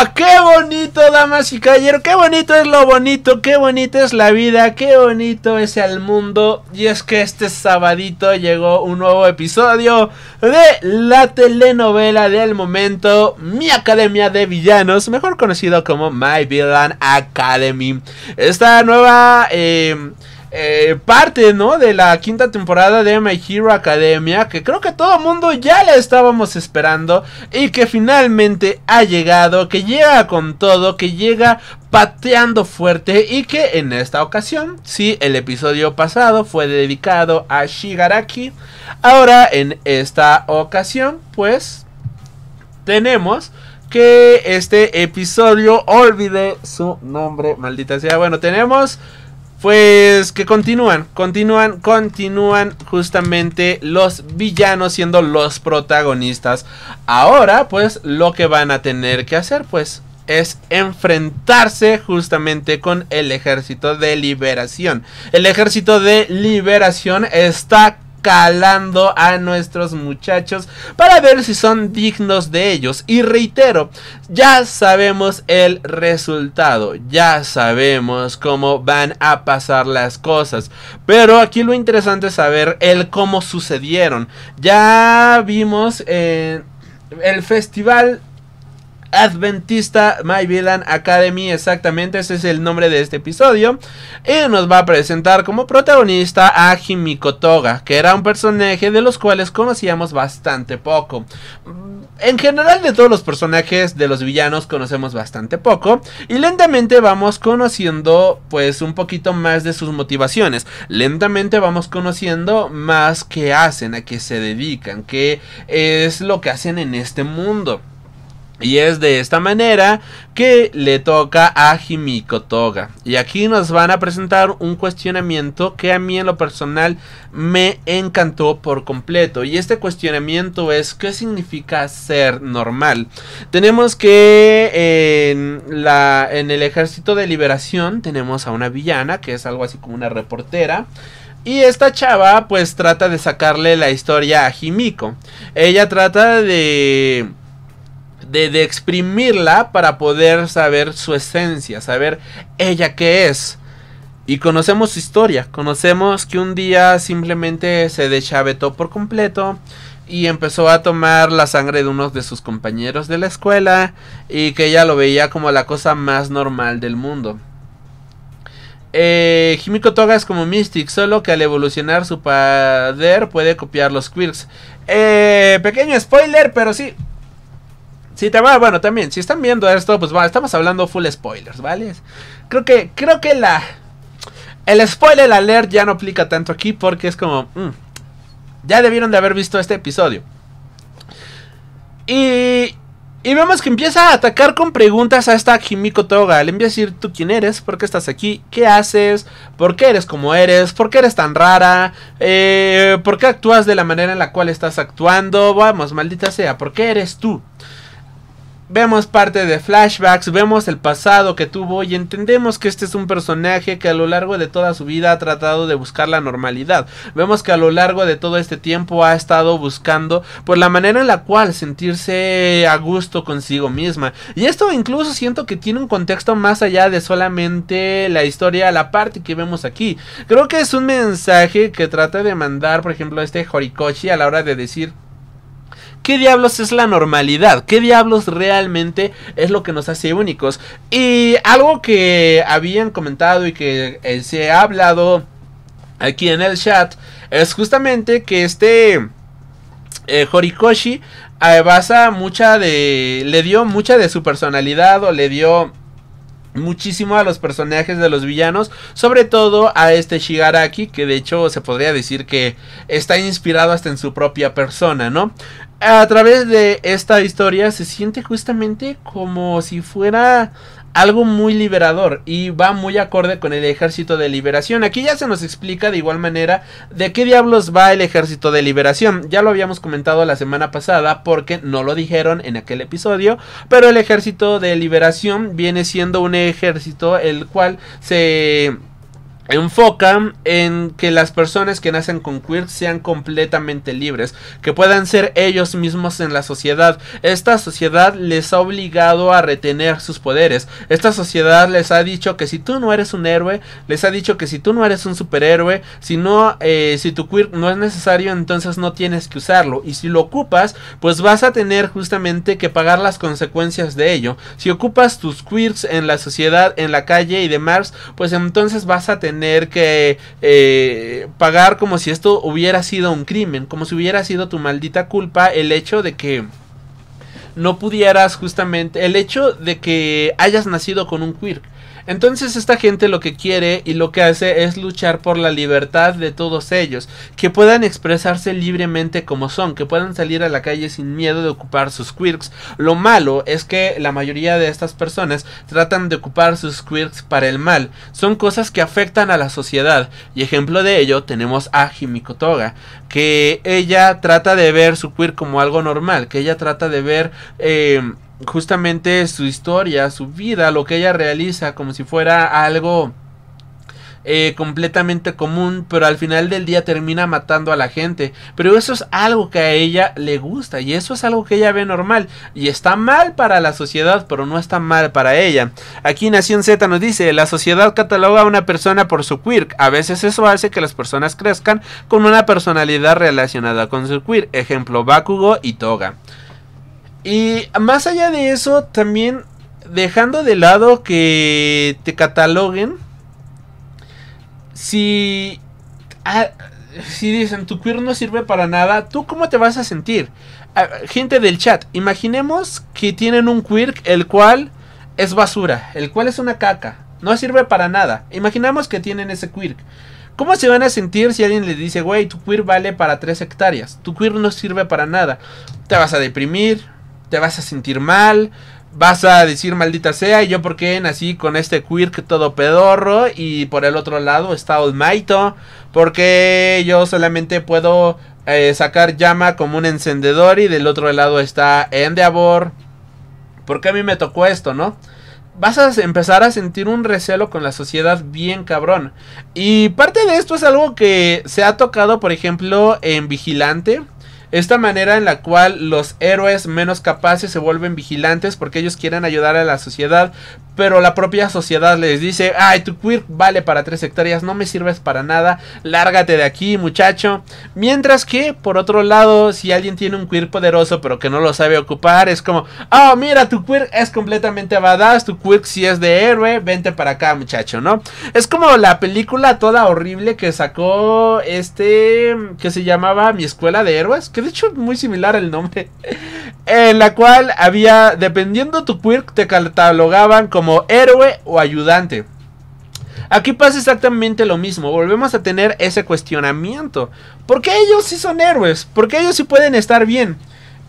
Ah, qué bonito, damas y caballeros. Qué bonito es lo bonito. Qué bonita es la vida. Qué bonito es el mundo. Y es que este sabadito llegó un nuevo episodio de la telenovela del momento. Mi Academia de Villanos. Mejor conocido como My Villain Academy. Esta nueva... Eh, eh, parte, ¿no? De la quinta temporada de My Hero Academia, que creo que todo el mundo ya la estábamos esperando y que finalmente ha llegado, que llega con todo, que llega pateando fuerte y que en esta ocasión, si el episodio pasado fue dedicado a Shigaraki, ahora en esta ocasión, pues tenemos que este episodio olvide su nombre, maldita sea. Bueno, tenemos pues que continúan, continúan, continúan justamente los villanos siendo los protagonistas. Ahora, pues lo que van a tener que hacer, pues es enfrentarse justamente con el ejército de liberación. El ejército de liberación está calando a nuestros muchachos para ver si son dignos de ellos. Y reitero, ya sabemos el resultado, ya sabemos cómo van a pasar las cosas. Pero aquí lo interesante es saber el cómo sucedieron. Ya vimos... Eh, el festival Adventista My Villain Academy, exactamente, ese es el nombre de este episodio. Y nos va a presentar como protagonista a Himiko Toga, que era un personaje de los cuales conocíamos bastante poco. En general de todos los personajes de los villanos conocemos bastante poco y lentamente vamos conociendo pues un poquito más de sus motivaciones. Lentamente vamos conociendo más Que hacen, a qué se dedican, qué es lo que hacen en este mundo. Y es de esta manera que le toca a Himiko Toga. Y aquí nos van a presentar un cuestionamiento que a mí en lo personal me encantó por completo. Y este cuestionamiento es ¿qué significa ser normal? Tenemos que en, la, en el ejército de liberación tenemos a una villana que es algo así como una reportera. Y esta chava pues trata de sacarle la historia a Himiko. Ella trata de de, exprimirla para poder saber su esencia, saber ella qué es. Y conocemos su historia, conocemos que un día simplemente se deschavetó por completo y empezó a tomar la sangre de unos de sus compañeros de la escuela y que ella lo veía como la cosa más normal del mundo. Eh, Himiko Toga es como Mystic, solo que al evolucionar su poder puede copiar los quirks. Eh, pequeño spoiler, pero sí, si te va, bueno, también, si están viendo esto, pues va, estamos hablando full spoilers, ¿vale? Creo que, creo que la... El spoiler alert ya no aplica tanto aquí porque es como... Mm, ya debieron de haber visto este episodio. Y... Y vemos que empieza a atacar con preguntas a esta Kimiko Toga. Le empieza a decir, ¿tú quién eres? ¿Por qué estás aquí? ¿Qué haces? ¿Por qué eres como eres? ¿Por qué eres tan rara? Eh, ¿Por qué actúas de la manera en la cual estás actuando? Vamos, maldita sea, ¿por qué eres tú? Vemos parte de flashbacks, vemos el pasado que tuvo y entendemos que este es un personaje que a lo largo de toda su vida ha tratado de buscar la normalidad. Vemos que a lo largo de todo este tiempo ha estado buscando por pues, la manera en la cual sentirse a gusto consigo misma. Y esto incluso siento que tiene un contexto más allá de solamente la historia, la parte que vemos aquí. Creo que es un mensaje que trata de mandar, por ejemplo, este Horikoshi a la hora de decir qué diablos es la normalidad, qué diablos realmente es lo que nos hace únicos. Y algo que habían comentado y que eh, se ha hablado aquí en el chat es justamente que este eh, Horikoshi eh, basa mucha de, le dio mucha de su personalidad o le dio muchísimo a los personajes de los villanos, sobre todo a este Shigaraki, que de hecho se podría decir que está inspirado hasta en su propia persona, ¿no? a través de esta historia se siente justamente como si fuera algo muy liberador y va muy acorde con el ejército de liberación. Aquí ya se nos explica de igual manera de qué diablos va el ejército de liberación. Ya lo habíamos comentado la semana pasada porque no lo dijeron en aquel episodio, pero el ejército de liberación viene siendo un ejército el cual se Enfocan en que las personas que nacen con queer sean completamente libres, que puedan ser ellos mismos en la sociedad. Esta sociedad les ha obligado a retener sus poderes. Esta sociedad les ha dicho que si tú no eres un héroe, les ha dicho que si tú no eres un superhéroe, si no, eh, si tu queer no es necesario, entonces no tienes que usarlo. Y si lo ocupas, pues vas a tener justamente que pagar las consecuencias de ello. Si ocupas tus Quirks en la sociedad, en la calle y demás, pues entonces vas a tener tener que eh, pagar como si esto hubiera sido un crimen, como si hubiera sido tu maldita culpa el hecho de que no pudieras justamente el hecho de que hayas nacido con un quirk. Entonces esta gente lo que quiere y lo que hace es luchar por la libertad de todos ellos, que puedan expresarse libremente como son, que puedan salir a la calle sin miedo de ocupar sus quirks. Lo malo es que la mayoría de estas personas tratan de ocupar sus quirks para el mal. Son cosas que afectan a la sociedad y ejemplo de ello tenemos a Toga que ella trata de ver su queer como algo normal, que ella trata de ver eh, justamente su historia, su vida, lo que ella realiza como si fuera algo eh, completamente común, pero al final del día termina matando a la gente. Pero eso es algo que a ella le gusta y eso es algo que ella ve normal. Y está mal para la sociedad, pero no está mal para ella. Aquí Nación Z nos dice, la sociedad cataloga a una persona por su quirk. A veces eso hace que las personas crezcan con una personalidad relacionada con su quirk. Ejemplo, Bakugo y Toga. Y más allá de eso, también dejando de lado que te cataloguen si, ah, si dicen tu queer no sirve para nada, ¿tú cómo te vas a sentir? Ah, gente del chat, imaginemos que tienen un quirk el cual es basura, el cual es una caca, no sirve para nada. Imaginamos que tienen ese quirk, ¿Cómo se van a sentir si alguien le dice, güey, tu queer vale para 3 hectáreas? Tu queer no sirve para nada. Te vas a deprimir, te vas a sentir mal, vas a decir maldita sea, y yo porque nací con este quirk todo pedorro, y por el otro lado está Olmaito, porque yo solamente puedo eh, sacar llama como un encendedor, y del otro lado está Endeavor, qué a mí me tocó esto, ¿no? Vas a empezar a sentir un recelo con la sociedad bien cabrón. Y parte de esto es algo que se ha tocado, por ejemplo, en Vigilante esta manera en la cual los héroes menos capaces se vuelven vigilantes porque ellos quieren ayudar a la sociedad, pero la propia sociedad les dice, ay, tu queer vale para tres hectáreas, no me sirves para nada, lárgate de aquí muchacho. Mientras que, por otro lado, si alguien tiene un queer poderoso pero que no lo sabe ocupar, es como, oh, mira, tu queer es completamente badass, tu quirk si es de héroe, vente para acá muchacho, ¿no? Es como la película toda horrible que sacó este, que se llamaba Mi Escuela de Héroes, que de hecho es muy similar el nombre en la cual había, dependiendo tu quirk, te catalogaban como héroe o ayudante. Aquí pasa exactamente lo mismo, volvemos a tener ese cuestionamiento. ¿Por qué ellos sí son héroes? ¿Por qué ellos sí pueden estar bien?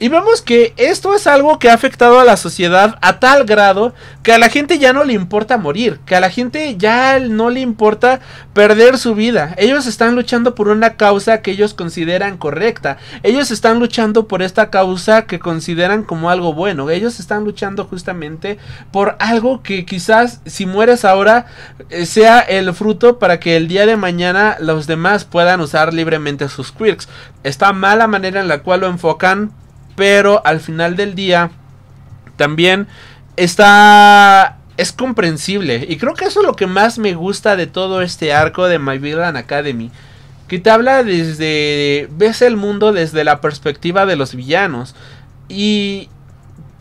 Y vemos que esto es algo que ha afectado a la sociedad a tal grado que a la gente ya no le importa morir, que a la gente ya no le importa perder su vida. Ellos están luchando por una causa que ellos consideran correcta. Ellos están luchando por esta causa que consideran como algo bueno. Ellos están luchando justamente por algo que quizás si mueres ahora eh, sea el fruto para que el día de mañana los demás puedan usar libremente sus quirks. Está mala manera en la cual lo enfocan pero al final del día, también está... Es comprensible. Y creo que eso es lo que más me gusta de todo este arco de My Villain Academy que te habla desde. ves el mundo desde la perspectiva de los villanos. Y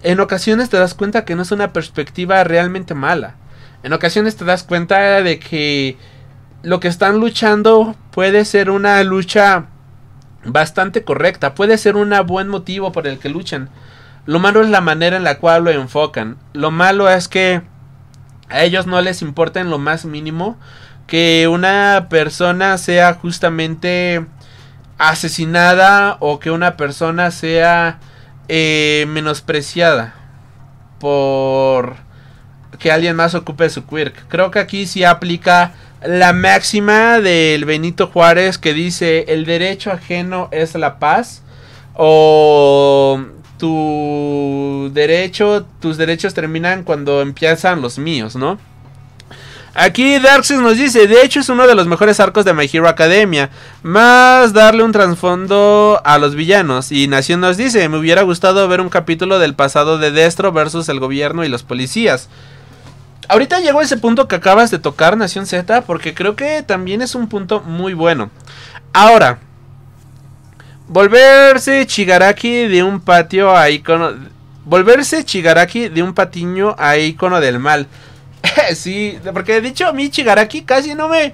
en ocasiones te das cuenta que no es una perspectiva realmente mala. En ocasiones te das cuenta de que lo que están luchando puede ser una lucha bastante correcta. Puede ser un buen motivo por el que luchan. Lo malo es la manera en la cual lo enfocan. Lo malo es que a ellos no les importa en lo más mínimo que una persona sea justamente asesinada o que una persona sea eh, menospreciada por que alguien más ocupe su quirk. Creo que aquí sí aplica la máxima del Benito Juárez que dice el derecho ajeno es la paz o tu derecho, tus derechos terminan cuando empiezan los míos, ¿no? Aquí Darkseid nos dice, de hecho es uno de los mejores arcos de My Hero Academia, más darle un trasfondo a los villanos. Y Nación nos dice, me hubiera gustado ver un capítulo del pasado de Destro versus el gobierno y los policías ahorita llegó ese punto que acabas de tocar, Nación Z, porque creo que también es un punto muy bueno. Ahora, volverse Chigaraki de un patio a icono. Volverse Chigaraki de un patiño a icono del mal. sí, porque de dicho a mí Chigaraki casi no me.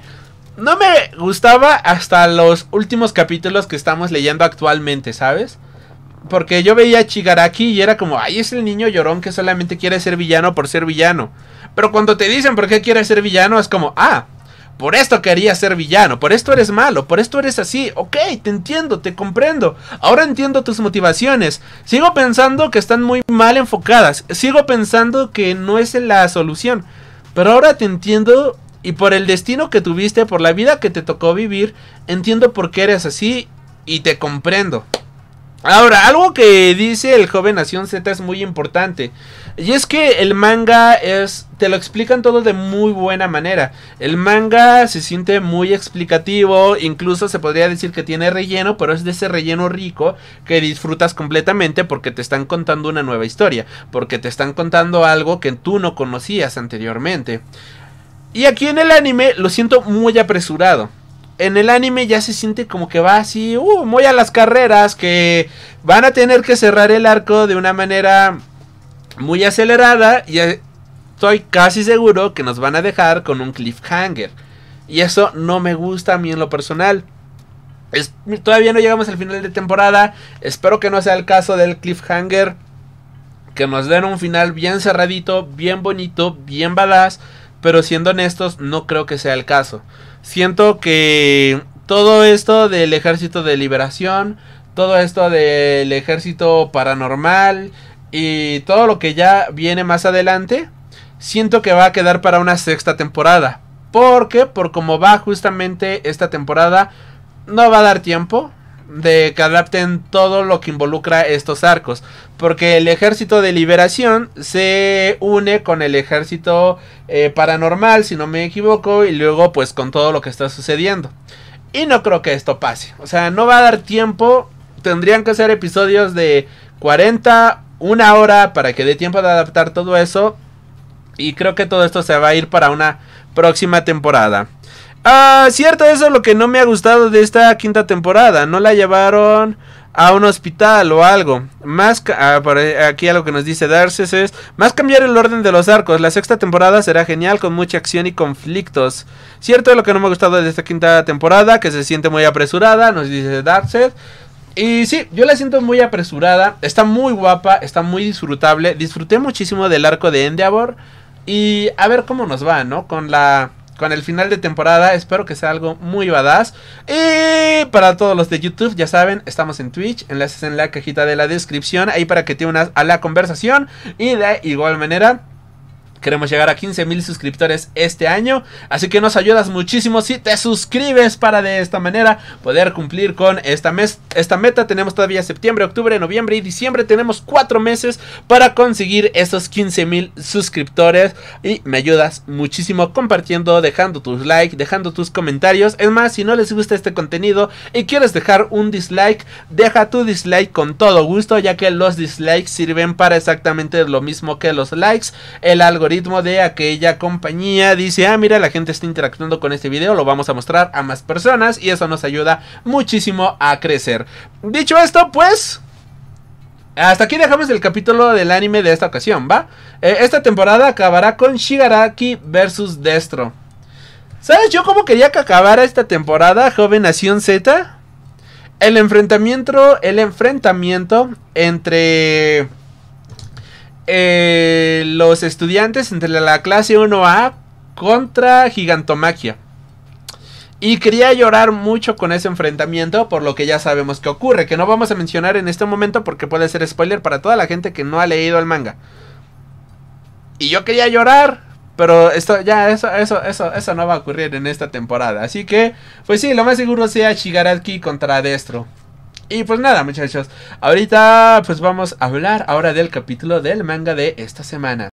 No me gustaba hasta los últimos capítulos que estamos leyendo actualmente, ¿sabes? Porque yo veía a Chigaraki y era como, ay, es el niño llorón que solamente quiere ser villano por ser villano. Pero cuando te dicen por qué quiere ser villano, es como, ah, por esto quería ser villano, por esto eres malo, por esto eres así. Ok, te entiendo, te comprendo. Ahora entiendo tus motivaciones. Sigo pensando que están muy mal enfocadas. Sigo pensando que no es la solución. Pero ahora te entiendo y por el destino que tuviste, por la vida que te tocó vivir, entiendo por qué eres así y te comprendo. Ahora, algo que dice el joven Nación Z es muy importante. Y es que el manga es. Te lo explican todo de muy buena manera. El manga se siente muy explicativo. Incluso se podría decir que tiene relleno. Pero es de ese relleno rico que disfrutas completamente. Porque te están contando una nueva historia. Porque te están contando algo que tú no conocías anteriormente. Y aquí en el anime lo siento muy apresurado en el anime ya se siente como que va así, uh, muy a las carreras, que van a tener que cerrar el arco de una manera muy acelerada y eh, estoy casi seguro que nos van a dejar con un cliffhanger. Y eso no me gusta a mí en lo personal. todavía no llegamos al final de temporada. Espero que no sea el caso del cliffhanger. Que nos den un final bien cerradito, bien bonito, bien badass pero siendo honestos, no creo que sea el caso. Siento que todo esto del ejército de liberación, todo esto del ejército paranormal y todo lo que ya viene más adelante, siento que va a quedar para una sexta temporada. Porque por como va justamente esta temporada, no va a dar tiempo, de que adapten todo lo que involucra estos arcos. Porque el ejército de liberación se une con el ejército eh, paranormal, si no me equivoco, y luego pues con todo lo que está sucediendo. Y no creo que esto pase. O sea, no va a dar tiempo. Tendrían que ser episodios de 40, una hora para que dé tiempo de adaptar todo eso. Y creo que todo esto se va a ir para una próxima temporada. Ah, cierto, eso es lo que no me ha gustado de esta quinta temporada. No la llevaron a un hospital o algo. Más ah, aquí a lo que nos dice Darces es más cambiar el orden de los arcos. La sexta temporada será genial con mucha acción y conflictos. Cierto, lo que no me ha gustado de esta quinta temporada, que se siente muy apresurada, nos dice Darces. Y sí, yo la siento muy apresurada. Está muy guapa, está muy disfrutable. Disfruté muchísimo del arco de Endeavor. Y a ver cómo nos va, ¿no? Con la con el final de temporada. Espero que sea algo muy badass. Y para todos los de YouTube, ya saben, estamos en Twitch. Enlaces en la cajita de la descripción. Ahí para que te unas a la conversación. Y de igual manera. Queremos llegar a 15 mil suscriptores este año. Así que nos ayudas muchísimo si te suscribes para de esta manera poder cumplir con esta, mes, esta meta. Tenemos todavía septiembre, octubre, noviembre y diciembre. Tenemos cuatro meses para conseguir esos 15.000 suscriptores. Y me ayudas muchísimo compartiendo, dejando tus likes, dejando tus comentarios. Es más, si no les gusta este contenido y quieres dejar un dislike, deja tu dislike con todo gusto, ya que los dislikes sirven para exactamente lo mismo que los likes. El algoritmo ritmo de aquella compañía dice, ah, mira, la gente está interactuando con este video, lo vamos a mostrar a más personas y eso nos ayuda muchísimo a crecer. Dicho esto, pues... Hasta aquí dejamos el capítulo del anime de esta ocasión, ¿va? Eh, esta temporada acabará con Shigaraki versus Destro. ¿Sabes yo cómo quería que acabara esta temporada, joven Nación Z? El enfrentamiento, el enfrentamiento entre eh, los estudiantes entre la clase 1A contra Gigantomaquia. Y quería llorar mucho con ese enfrentamiento, por lo que ya sabemos que ocurre, que no vamos a mencionar en este momento porque puede ser spoiler para toda la gente que no ha leído el manga. Y yo quería llorar, pero esto ya eso eso eso eso no va a ocurrir en esta temporada. Así que pues sí, lo más seguro sea Shigaraki contra Destro. Y pues nada, muchachos. Ahorita pues vamos a hablar ahora del capítulo del manga de esta semana.